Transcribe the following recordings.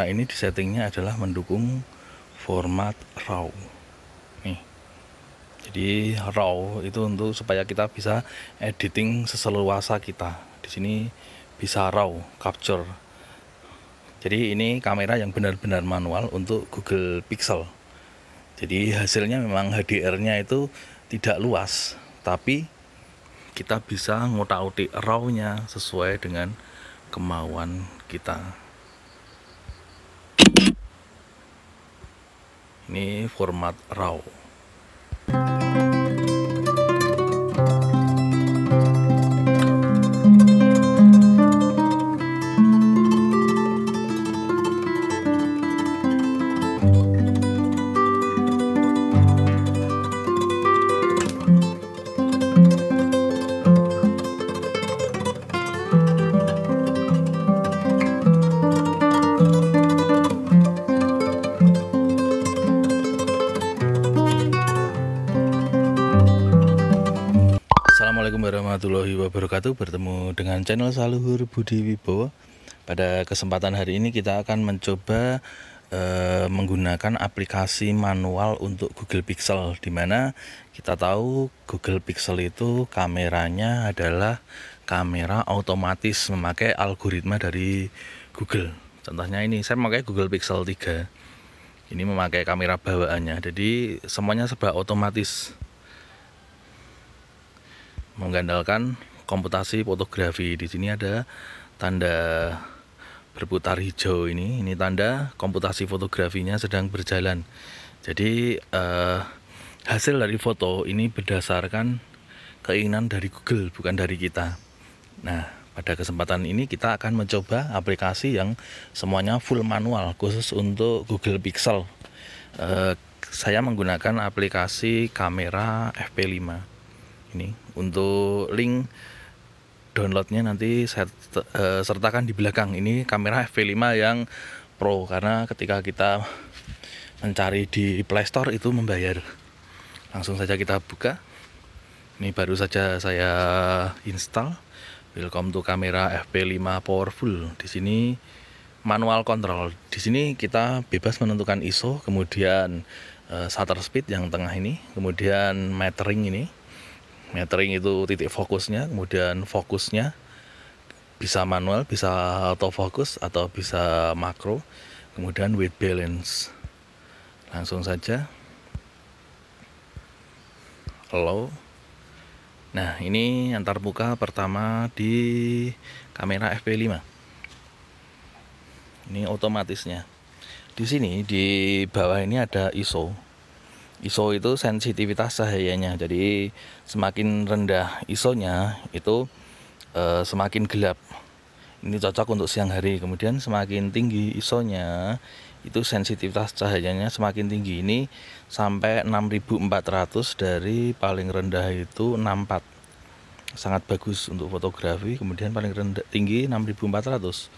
kamera nah, ini di settingnya adalah mendukung format RAW nih jadi RAW itu untuk supaya kita bisa editing seseluasa kita di sini bisa RAW capture jadi ini kamera yang benar-benar manual untuk Google Pixel jadi hasilnya memang HDR-nya itu tidak luas tapi kita bisa ngotak-otik RAW-nya sesuai dengan kemauan kita Ini format RAW. wabarakatuh Bertemu dengan channel Saluhur Budi Wibowo Pada kesempatan hari ini kita akan mencoba e, menggunakan aplikasi manual untuk Google Pixel Dimana kita tahu Google Pixel itu kameranya adalah kamera otomatis memakai algoritma dari Google Contohnya ini, saya memakai Google Pixel 3 ini memakai kamera bawaannya jadi semuanya sebab otomatis mengandalkan komputasi fotografi. Di sini ada tanda berputar hijau ini. Ini tanda komputasi fotografinya sedang berjalan. Jadi eh, hasil dari foto ini berdasarkan keinginan dari Google, bukan dari kita. Nah, pada kesempatan ini kita akan mencoba aplikasi yang semuanya full manual khusus untuk Google Pixel. Eh, saya menggunakan aplikasi kamera FP5 ini untuk link downloadnya nanti saya eh, sertakan di belakang ini kamera FV5 yang Pro karena ketika kita mencari di Play Store itu membayar langsung saja kita buka ini baru saja saya install welcome to kamera FP5 powerful di sini manual control di sini kita bebas menentukan ISO kemudian eh, shutter speed yang tengah ini kemudian metering ini Metering itu titik fokusnya, kemudian fokusnya bisa manual, bisa autofocus atau bisa makro. Kemudian weight balance. Langsung saja. Low. Nah, ini antar muka pertama di kamera FP5. Ini otomatisnya. Di sini di bawah ini ada ISO ISO itu sensitivitas cahayanya. Jadi semakin rendah ISO-nya itu e, semakin gelap. Ini cocok untuk siang hari. Kemudian semakin tinggi ISO-nya itu sensitivitas cahayanya semakin tinggi. Ini sampai 6400 dari paling rendah itu 64. Sangat bagus untuk fotografi. Kemudian paling rendah tinggi 6400.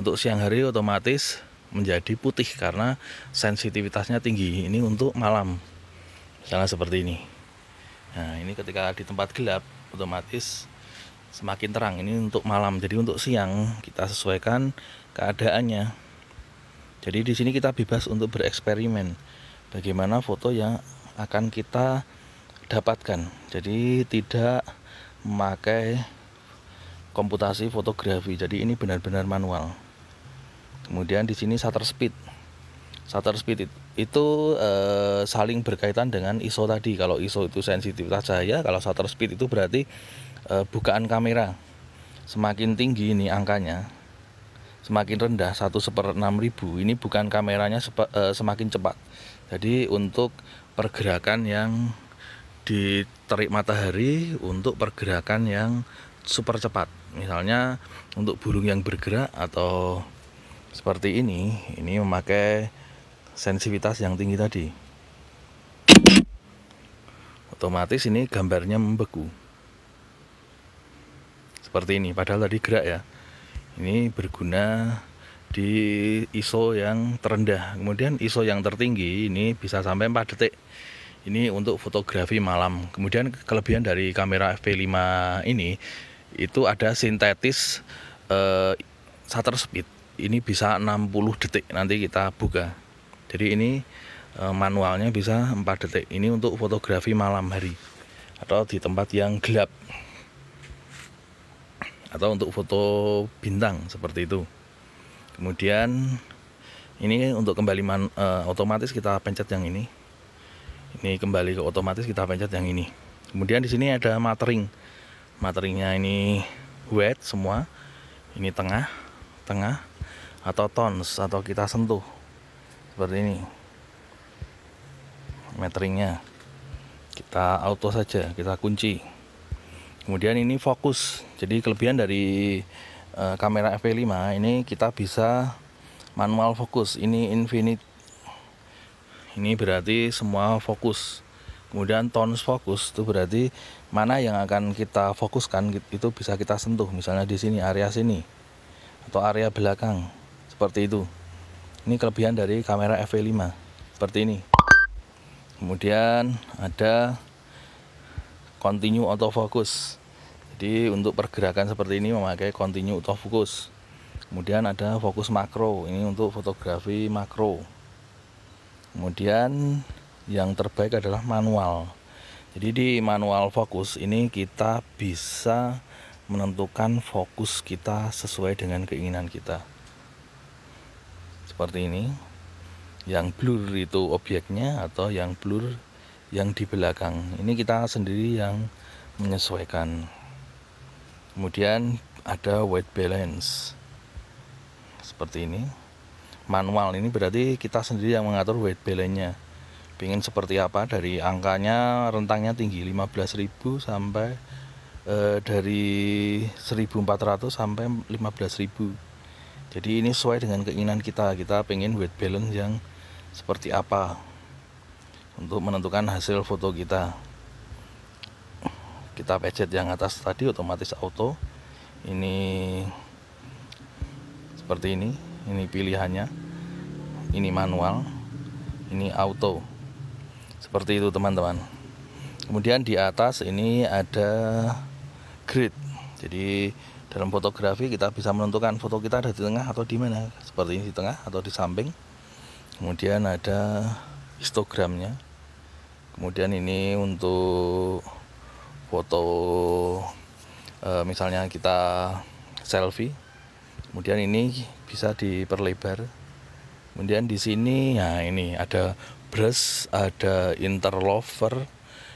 Untuk siang hari otomatis menjadi putih karena sensitivitasnya tinggi. Ini untuk malam misalnya seperti ini nah ini ketika di tempat gelap otomatis semakin terang ini untuk malam jadi untuk siang kita sesuaikan keadaannya jadi di sini kita bebas untuk bereksperimen bagaimana foto yang akan kita dapatkan jadi tidak memakai komputasi fotografi jadi ini benar-benar manual kemudian di sini shutter speed shutter speed itu e, saling berkaitan dengan ISO tadi. Kalau ISO itu sensitivitas cahaya, kalau shutter speed itu berarti e, bukaan kamera. Semakin tinggi ini angkanya, semakin rendah 1 per 6000 ini bukan kameranya sepa, e, semakin cepat. Jadi untuk pergerakan yang di matahari untuk pergerakan yang super cepat. Misalnya untuk burung yang bergerak atau seperti ini, ini memakai sensitivitas yang tinggi tadi otomatis ini gambarnya membeku seperti ini padahal tadi gerak ya ini berguna di ISO yang terendah kemudian ISO yang tertinggi ini bisa sampai 4 detik ini untuk fotografi malam kemudian kelebihan dari kamera FP5 ini itu ada sintetis eh, shutter speed ini bisa 60 detik nanti kita buka jadi ini e, manualnya bisa 4 detik ini untuk fotografi malam hari atau di tempat yang gelap atau untuk foto bintang seperti itu kemudian ini untuk kembali man, e, otomatis kita pencet yang ini ini kembali ke otomatis kita pencet yang ini kemudian di sini ada matering materingnya ini wet semua ini tengah tengah atau tons atau kita sentuh seperti ini meteringnya kita auto saja kita kunci kemudian ini fokus jadi kelebihan dari e, kamera FP5 ini kita bisa manual fokus ini infinite ini berarti semua fokus kemudian tons fokus itu berarti mana yang akan kita fokuskan itu bisa kita sentuh misalnya di sini area sini atau area belakang seperti itu ini kelebihan dari kamera FV5 seperti ini kemudian ada continue autofocus jadi untuk pergerakan seperti ini memakai continue autofocus kemudian ada fokus makro ini untuk fotografi makro kemudian yang terbaik adalah manual jadi di manual fokus ini kita bisa menentukan fokus kita sesuai dengan keinginan kita seperti ini yang blur itu objeknya atau yang blur yang di belakang ini kita sendiri yang menyesuaikan kemudian ada white balance seperti ini manual ini berarti kita sendiri yang mengatur white balance nya pingin seperti apa dari angkanya rentangnya tinggi 15.000 sampai eh, dari 1.400 sampai 15.000 jadi ini sesuai dengan keinginan kita kita pengen weight balance yang seperti apa untuk menentukan hasil foto kita kita pecet yang atas tadi otomatis auto ini seperti ini ini pilihannya ini manual ini auto seperti itu teman-teman kemudian di atas ini ada grid jadi dalam fotografi kita bisa menentukan foto kita ada di tengah atau di mana seperti ini di tengah atau di samping kemudian ada histogramnya kemudian ini untuk foto e, misalnya kita selfie kemudian ini bisa diperlebar kemudian di sini ya ini ada brush ada interlover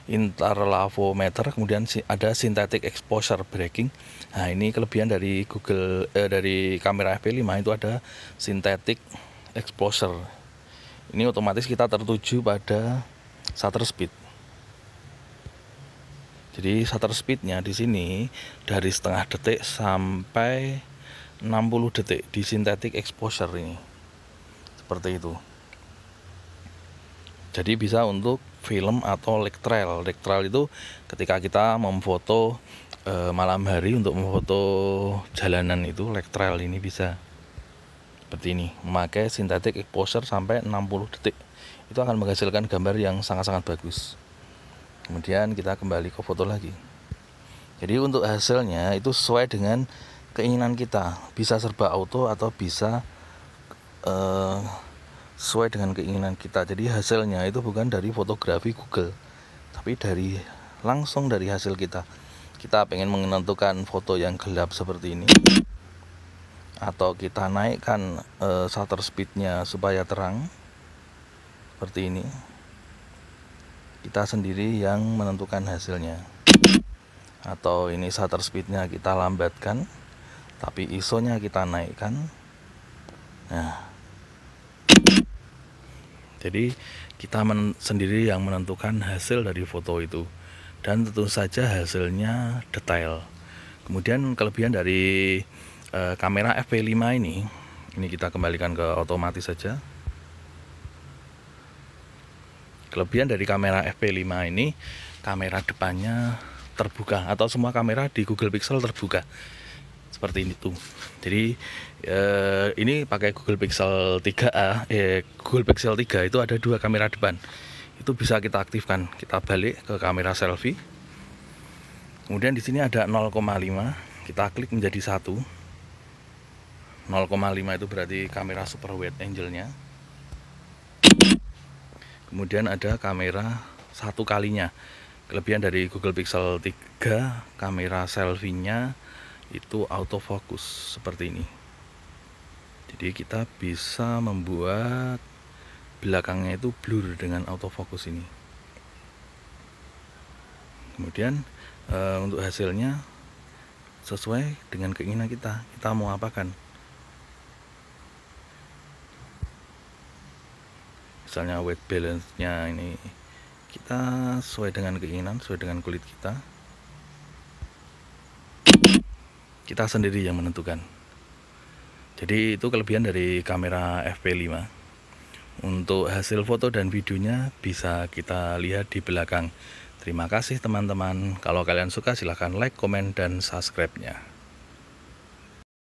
interlavometer, kemudian ada synthetic exposure breaking. Nah, ini kelebihan dari Google eh, dari kamera FP5 itu ada synthetic exposure. Ini otomatis kita tertuju pada shutter speed. Jadi shutter speednya di sini dari setengah detik sampai 60 detik di synthetic exposure ini. Seperti itu. Jadi bisa untuk film atau leg trail. Leg trail itu ketika kita memfoto e, malam hari untuk memfoto jalanan itu leg trail ini bisa seperti ini, memakai sintetik exposure sampai 60 detik. Itu akan menghasilkan gambar yang sangat-sangat bagus. Kemudian kita kembali ke foto lagi. Jadi untuk hasilnya itu sesuai dengan keinginan kita, bisa serba auto atau bisa eh, sesuai dengan keinginan kita jadi hasilnya itu bukan dari fotografi Google tapi dari langsung dari hasil kita kita pengen menentukan foto yang gelap seperti ini atau kita naikkan uh, shutter speednya supaya terang seperti ini kita sendiri yang menentukan hasilnya atau ini shutter speednya kita lambatkan tapi ISO nya kita naikkan nah jadi kita men sendiri yang menentukan hasil dari foto itu dan tentu saja hasilnya detail. Kemudian kelebihan dari e, kamera FP5 ini, ini kita kembalikan ke otomatis saja. Kelebihan dari kamera FP5 ini, kamera depannya terbuka atau semua kamera di Google Pixel terbuka seperti ini tuh jadi eh, ini pakai Google Pixel 3a eh, Google Pixel 3 itu ada dua kamera depan itu bisa kita aktifkan kita balik ke kamera selfie kemudian di sini ada 0,5 kita klik menjadi satu 0,5 itu berarti kamera super wide angle-nya kemudian ada kamera satu kalinya kelebihan dari Google Pixel 3 kamera selfie-nya itu autofocus seperti ini jadi kita bisa membuat belakangnya itu blur dengan autofocus ini kemudian e, untuk hasilnya sesuai dengan keinginan kita kita mau apakan misalnya weight balance nya ini kita sesuai dengan keinginan sesuai dengan kulit kita kita sendiri yang menentukan. Jadi itu kelebihan dari kamera FP5. Untuk hasil foto dan videonya bisa kita lihat di belakang. Terima kasih teman-teman. Kalau kalian suka silahkan like, komen, dan subscribe-nya.